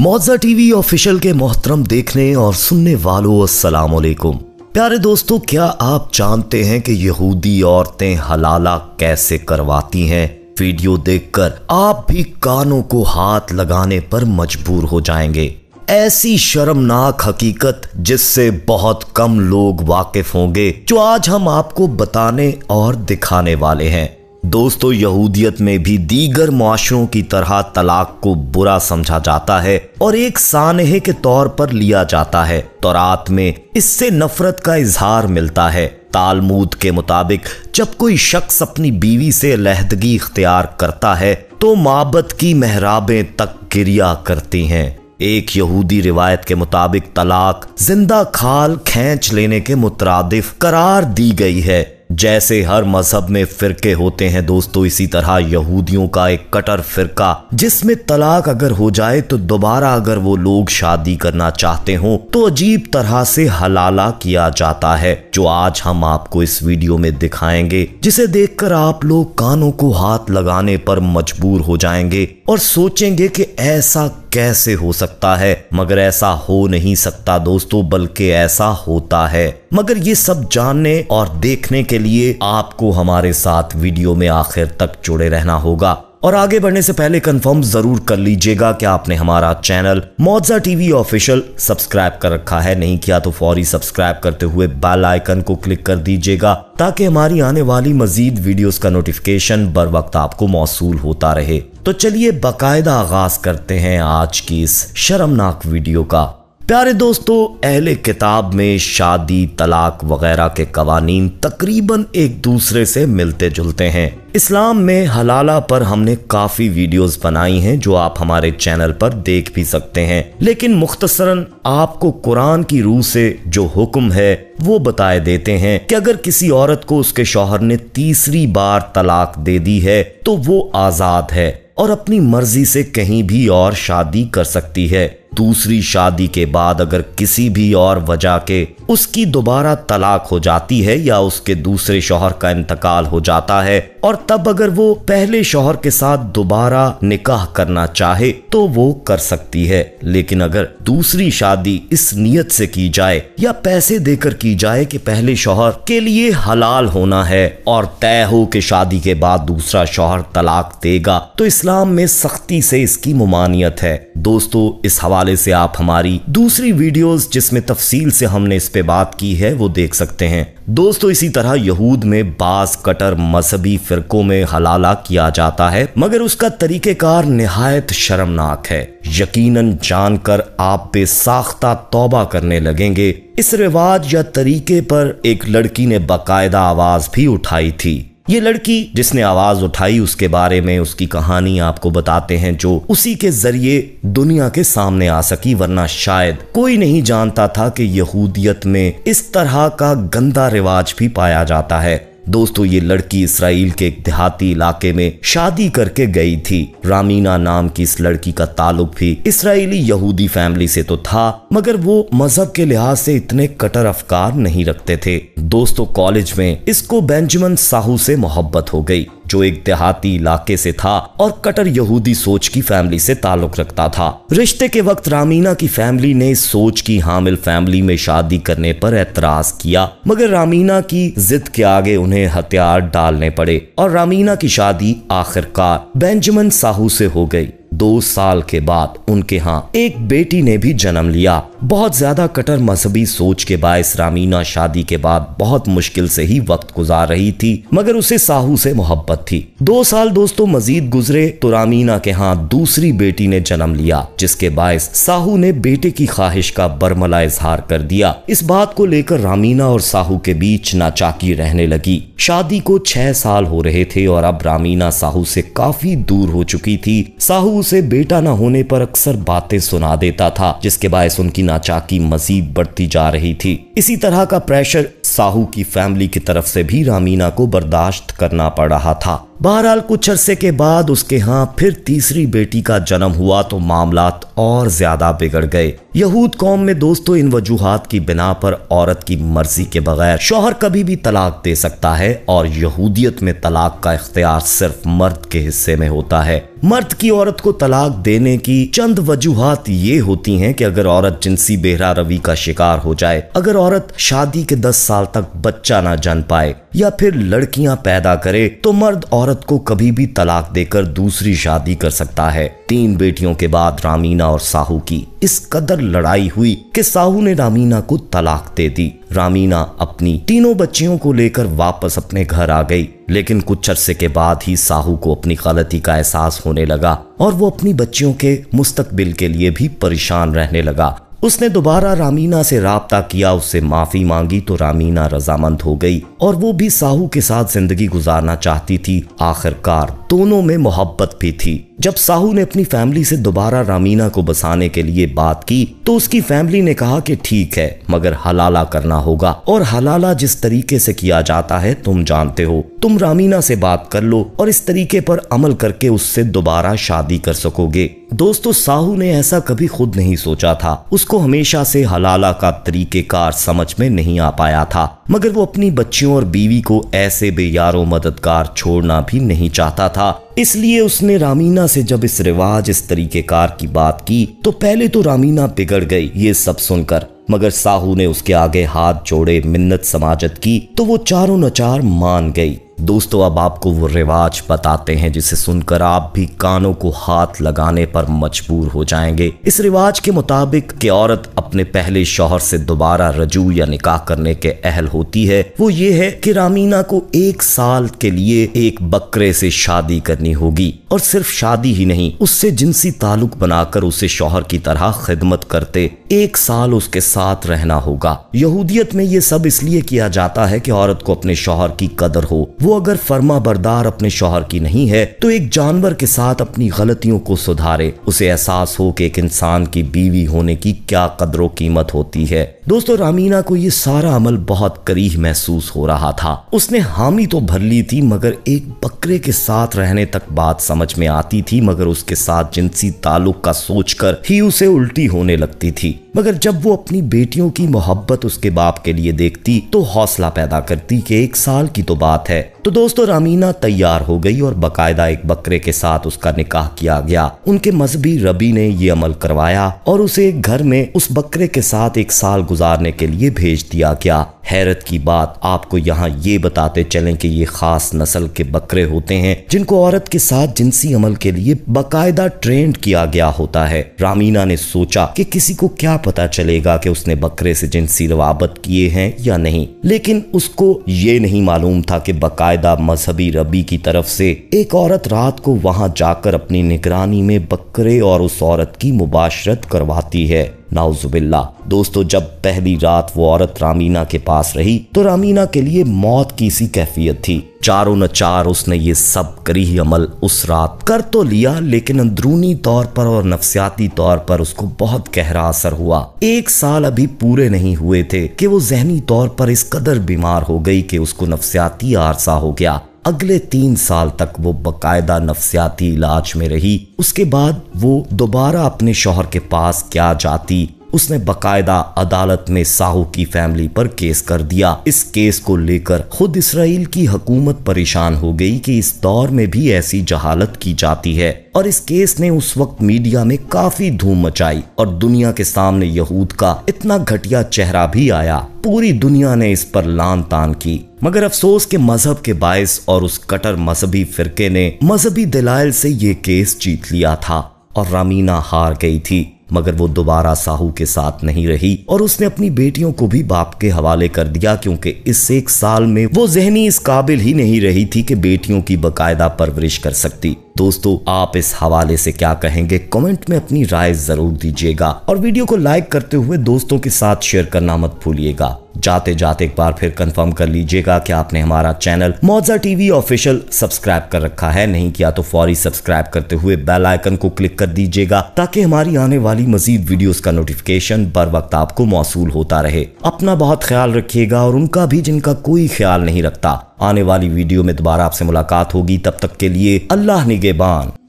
मौजा TV official के मोहतरम देखने और सुनने वालों अस्सलाम वालेकुम प्यारे दोस्तों क्या आप जानते हैं कि यहूदी औरतें हलाला कैसे करवाती हैं वीडियो देखकर आप भी कानों को हाथ लगाने पर मजबूर हो जाएंगे ऐसी शर्मनाक हकीकत जिससे बहुत कम लोग वाकिफ होंगे जो आज हम आपको बताने और दिखाने वाले हैं दोस्तों यहूदियत में भी दीगर मुआशरों की तरह तलाक को बुरा समझा जाता है और एक सानहे के तौर पर लिया जाता है तो रात में इससे नफरत का इजहार मिलता है तालमूद के मुताबिक जब कोई शख्स अपनी बीवी से लहदगी इख्तियार करता है तो मोहब्बत की मेहराबें तक गिरिया करती हैं एक यहूदी रिवायत के मुताबिक तलाक जिंदा खाल खेच लेने के मुतरद करार दी गई है जैसे हर मजहब में फिरके होते हैं दोस्तों इसी तरह यहूदियों का एक कटर फिरका जिसमें तलाक अगर हो जाए तो दोबारा अगर वो लोग शादी करना चाहते हो तो अजीब तरह से हलाला किया जाता है जो आज हम आपको इस वीडियो में दिखाएंगे जिसे देखकर आप लोग कानों को हाथ लगाने पर मजबूर हो जाएंगे और सोचेंगे कि ऐसा कैसे हो सकता है मगर ऐसा हो नहीं सकता दोस्तों बल्कि ऐसा होता है मगर ये सब जानने और देखने के लिए आपको हमारे साथ वीडियो में आखिर तक जुड़े रहना होगा और आगे बढ़ने से पहले कंफर्म जरूर कर लीजिएगा कि आपने हमारा चैनल मौजा टीवी ऑफिशियल सब्सक्राइब कर रखा है नहीं किया तो फौरी सब्सक्राइब करते हुए बेल आइकन को क्लिक कर दीजिएगा ताकि हमारी आने वाली मजीद वीडियोस का नोटिफिकेशन बर वक्त आपको मौसू होता रहे तो चलिए बाकायदा आगाज करते हैं आज की इस शर्मनाक वीडियो का प्यारे दोस्तों अहले किताब में शादी तलाक वगैरह के कवानीन तकरीबन एक दूसरे से मिलते जुलते हैं इस्लाम में हलाला पर हमने काफ़ी वीडियोस बनाई हैं जो आप हमारे चैनल पर देख भी सकते हैं लेकिन मुख्तसरन आपको कुरान की रूह से जो हुक्म है वो बताए देते हैं कि अगर किसी औरत को उसके शौहर ने तीसरी बार तलाक दे दी है तो वो आज़ाद है और अपनी मर्जी से कहीं भी और शादी कर सकती है दूसरी शादी के बाद अगर किसी भी और वजह के उसकी दोबारा तलाक हो जाती है या उसके दूसरे शोहर का इंतकाल हो जाता है और तब अगर वो पहले शोहर के साथ दोबारा निकाह करना चाहे तो वो कर सकती है लेकिन अगर दूसरी शादी इस नियत से की जाए या पैसे देकर की जाए कि पहले शोहर के लिए हलाल होना है और तय हो कि शादी के बाद दूसरा शोहर तलाक देगा तो इस्लाम में सख्ती से इसकी मुमानियत है दोस्तों इस हवाले हवाले से आप हमारी दूसरी वीडियोस जिसमें तफसील से हमने इस पे बात की है वो देख सकते हैं दोस्तों इसी तरह यहूद में बास कटर मजहबी फिरकों में हलाला किया जाता है मगर उसका तरीकेकार नहायत शर्मनाक है यकीनन जानकर आप बेसाख्ता तौबा करने लगेंगे इस रिवाज या तरीके पर एक लड़की ने बाकायदा आवाज भी उठाई थी ये लड़की जिसने आवाज उठाई उसके बारे में उसकी कहानी आपको बताते हैं जो उसी के जरिए दुनिया के सामने आ सकी वरना शायद कोई नहीं जानता था कि यहूदियत में इस तरह का गंदा रिवाज भी पाया जाता है दोस्तों ये लड़की इसराइल के एक देहाती इलाके में शादी करके गई थी रामीना नाम की इस लड़की का ताल्लुक भी इसराइली यहूदी फैमिली से तो था मगर वो मजहब के लिहाज से इतने कटर अफकार नहीं रखते थे दोस्तों कॉलेज में इसको बेंजमिन साहू से मोहब्बत हो गई जो एक देहाती इलाके से था और कटर यहूदी सोच की फैमिली से ताल्लुक रखता था रिश्ते के वक्त रामीना की फैमिली ने सोच की हामिल फैमिली में शादी करने पर एतराज किया मगर रामीना की जिद के आगे उन्हें हथियार डालने पड़े और रामीना की शादी आखिरकार बेंजमिन साहू से हो गई दो साल के बाद उनके यहाँ एक बेटी ने भी जन्म लिया बहुत ज्यादा कटर मजहबी सोच के बायस रामीना शादी के बाद बहुत मुश्किल से ही वक्त गुजार रही थी मगर उसे साहू से मोहब्बत थी दो साल दोस्तों मजीद गुजरे तो रामीना के यहाँ दूसरी बेटी ने जन्म लिया जिसके बायस साहू ने बेटे की ख्वाहिश का बरमला इजहार कर दिया इस बात को लेकर रामीना और साहू के बीच नाचाकी रहने लगी शादी को छह साल हो रहे थे और अब रामीना साहू से काफी दूर हो चुकी थी साहू उसे बेटा न होने पर अक्सर बातें सुना देता था जिसके बायस उनकी नाचाकी मजीद बढ़ती जा रही थी इसी तरह का प्रेशर साहू की फैमिली की तरफ से भी रामीना को बर्दाश्त करना पड़ रहा था बहरहाल कुछ अरसे के बाद उसके यहाँ फिर तीसरी बेटी का जन्म हुआ तो मामला और ज्यादा बिगड़ गए यहूद कौम में दोस्तों इन वजूहत की बिना पर औरत की मर्जी के बगैर शोहर कभी भी तलाक दे सकता है और यहूदियत में तलाक का इख्तियार सिर्फ मर्द के हिस्से में होता है मर्द की औरत को तलाक देने की चंद वजूहत ये होती हैं कि अगर औरत जिनसी बेहरा रवि का शिकार हो जाए अगर औरत शादी के दस साल तक बच्चा ना जन पाए या फिर लड़कियां पैदा करे तो मर्द औरत औरत को कभी भी तलाक देकर दूसरी शादी कर सकता है तीन बेटियों के बाद रामीना और साहू की इस कदर लड़ाई हुई कि साहू ने रामीना को तलाक दे दी रामीना अपनी तीनों बच्चियों को लेकर वापस अपने घर आ गई लेकिन कुछ अरसे के बाद ही साहू को अपनी गलती का एहसास होने लगा और वो अपनी बच्चियों के मुस्तकबिल के लिए भी परेशान रहने लगा उसने दोबारा रामीना से रबता किया उससे माफ़ी मांगी तो रामीना रजामंद हो गई और वो भी साहू के साथ जिंदगी गुजारना चाहती थी आखिरकार दोनों में मोहब्बत भी थी जब साहू ने अपनी फैमिली से दोबारा रामीना को बसाने के लिए बात की तो उसकी फैमिली ने कहा कि ठीक है मगर हलाला करना होगा और हलाला जिस तरीके से किया जाता है तुम जानते हो तुम रामीना से बात कर लो और इस तरीके पर अमल करके उससे दोबारा शादी कर सकोगे दोस्तों साहू ने ऐसा कभी खुद नहीं सोचा था उसको हमेशा से हलाला का तरीकेकार समझ में नहीं आ पाया था मगर वो अपनी बच्चियों और बीवी को ऐसे बेयारों मददगार छोड़ना भी नहीं चाहता था इसलिए उसने रामीना से जब इस रिवाज इस तरीकेकार की बात की तो पहले तो रामीना बिगड़ गई ये सब सुनकर मगर साहू ने उसके आगे हाथ जोड़े मिन्नत समाजत की तो वो चारों नचार मान गई दोस्तों अब आपको वो रिवाज बताते हैं जिसे सुनकर आप भी कानों को हाथ लगाने पर मजबूर हो जाएंगे इस रिवाज के मुताबिक कि औरत अपने पहले शोहर से दोबारा रजू या निकाह करने के अहल होती है वो ये है कि रामीना को एक साल के लिए एक बकरे से शादी करनी होगी और सिर्फ शादी ही नहीं उससे जिनसी ताल्लुक बनाकर उसे शोहर की तरह खिदमत करते एक साल उसके साथ रहना होगा यहूदियत में ये सब इसलिए किया जाता है कि औरत को अपने शोहर की कदर हो वो वो अगर फर्मा बरदार अपने शोहर की नहीं है तो एक जानवर के साथ अपनी गलतियों को सुधारे उसे एहसास हो कि एक इंसान की बीवी होने की क्या कदरों कीमत होती है दोस्तों रामीना को ये सारा अमल बहुत करीह महसूस हो रहा था उसने हामी तो भर ली थी मगर एक बकरे के साथ रहने तक बात समझ में आती थी मगर उसके साथ जिनसी ताल्लुक का सोचकर ही उसे उल्टी होने लगती थी मगर जब वो अपनी बेटियों की मोहब्बत उसके बाप के लिए देखती तो हौसला पैदा करती कि एक साल की तो बात है तो दोस्तों रामीना तैयार हो गई और बकायदा एक बकरे के साथ उसका निकाह किया गया उनके मजहबी रबी ने ये अमल करवाया और उसे घर में उस बकरे के साथ एक साल गुजारने के लिए भेज दिया गया हैरत की बात आपको यहाँ ये बताते चलें कि ये खास नस्ल के बकरे होते हैं जिनको औरत के साथ जिनसी अमल के लिए बाकायदा ट्रेंड किया गया होता है रामीना ने सोचा कि किसी को क्या पता चलेगा कि उसने बकरे से जिनसी रवाबत किए हैं या नहीं लेकिन उसको ये नहीं मालूम था कि बाकायदा मजहबी रबी की तरफ से एक औरत रात को वहाँ जाकर अपनी निगरानी में बकरे और उस औरत की मुबाशरत करवाती है नाउजुबिल्ला दोस्तों जब पहली रात वो औरत रामीना के पास रही तो रामीना के लिए मौत की सी कैफियत थी चारों न चार उसने ये सब करी ही अमल उस रात कर तो लिया लेकिन अंदरूनी तौर पर और नफसियाती तौर पर उसको बहुत गहरा असर हुआ एक साल अभी पूरे नहीं हुए थे कि वो जहनी तौर पर इस कदर बीमार हो गई कि उसको नफसियाती आरसा हो गया अगले तीन साल तक वो बकायदा नफसियाती इलाज में रही उसके बाद वो दोबारा अपने शोहर के पास क्या जाती उसने बकायदा अदालत में साहू की फैमिली पर केस कर दिया इस केस को लेकर खुद इसराइल की हकूमत परेशान हो गई कि इस दौर में भी ऐसी जहालत की जाती है और इस केस ने उस वक्त मीडिया में काफी धूम मचाई और दुनिया के सामने यहूद का इतना घटिया चेहरा भी आया पूरी दुनिया ने इस पर लान तान की मगर अफसोस के मजहब के बायस और उस कटर मजहबी फिरके ने मजहबी दलाइल से ये केस जीत लिया था और रामीना हार गई थी मगर वो दोबारा साहू के साथ नहीं रही और उसने अपनी बेटियों को भी बाप के हवाले कर दिया क्योंकि इस एक साल में वो जहनी इस काबिल ही नहीं रही थी कि बेटियों की बकायदा परवरिश कर सकती दोस्तों आप इस हवाले से क्या कहेंगे कमेंट में अपनी राय जरूर दीजिएगा और वीडियो को लाइक करते हुए दोस्तों के साथ शेयर करना मत भूलिएगा जाते जाते एक बार फिर कंफर्म कर लीजिएगा कि आपने हमारा चैनल मौजा टीवी ऑफिशियल सब्सक्राइब कर रखा है नहीं किया तो फौरी सब्सक्राइब करते हुए बेल आइकन को क्लिक कर दीजिएगा ताकि हमारी आने वाली मजीद वीडियोस का नोटिफिकेशन बर वक्त आपको मौसू होता रहे अपना बहुत ख्याल रखिएगा और उनका भी जिनका कोई ख्याल नहीं रखता आने वाली वीडियो में दोबारा आपसे मुलाकात होगी तब तक के लिए अल्लाह निगेबान